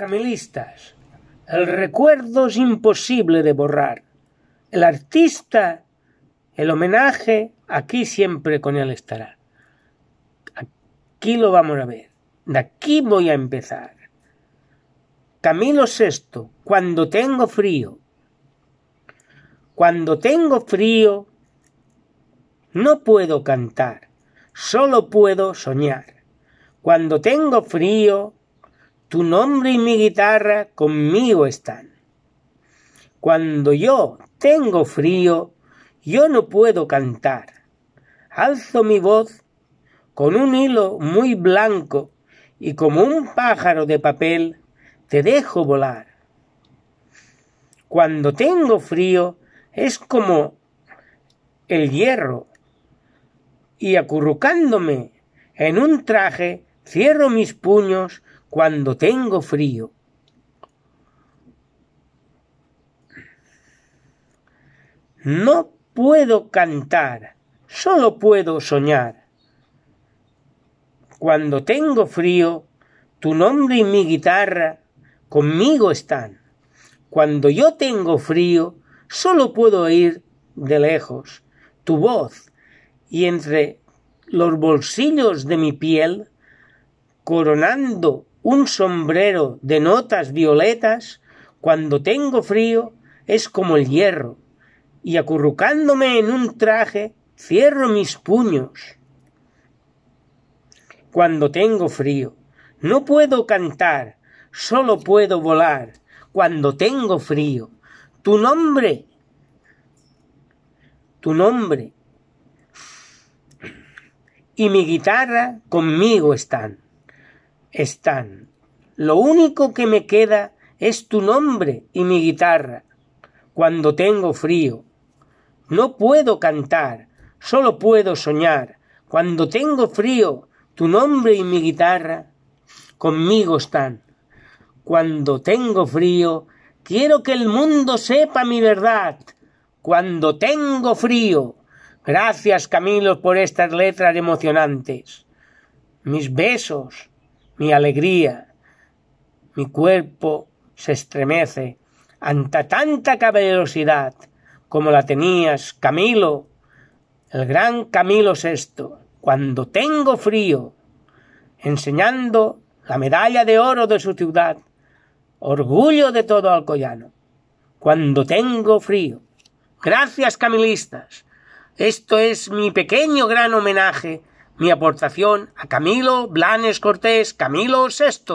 Camelistas. El recuerdo es imposible de borrar. El artista, el homenaje, aquí siempre con él estará. Aquí lo vamos a ver. De aquí voy a empezar. Camilo VI, cuando tengo frío. Cuando tengo frío, no puedo cantar, solo puedo soñar. Cuando tengo frío, tu nombre y mi guitarra conmigo están. Cuando yo tengo frío, yo no puedo cantar. Alzo mi voz con un hilo muy blanco y como un pájaro de papel te dejo volar. Cuando tengo frío es como el hierro y acurrucándome en un traje cierro mis puños cuando tengo frío. No puedo cantar, solo puedo soñar. Cuando tengo frío, tu nombre y mi guitarra conmigo están. Cuando yo tengo frío, solo puedo oír de lejos tu voz y entre los bolsillos de mi piel, coronando un sombrero de notas violetas, cuando tengo frío, es como el hierro, y acurrucándome en un traje, cierro mis puños. Cuando tengo frío, no puedo cantar, solo puedo volar, cuando tengo frío. Tu nombre, tu nombre y mi guitarra conmigo están están. Lo único que me queda es tu nombre y mi guitarra. Cuando tengo frío, no puedo cantar, solo puedo soñar. Cuando tengo frío, tu nombre y mi guitarra conmigo están. Cuando tengo frío, quiero que el mundo sepa mi verdad. Cuando tengo frío. Gracias, Camilo, por estas letras emocionantes. Mis besos mi alegría, mi cuerpo se estremece ante tanta caballerosidad como la tenías, Camilo, el gran Camilo VI, cuando tengo frío, enseñando la medalla de oro de su ciudad, orgullo de todo alcoyano, cuando tengo frío. Gracias, Camilistas. Esto es mi pequeño gran homenaje mi aportación a Camilo Blanes Cortés, Camilo VI.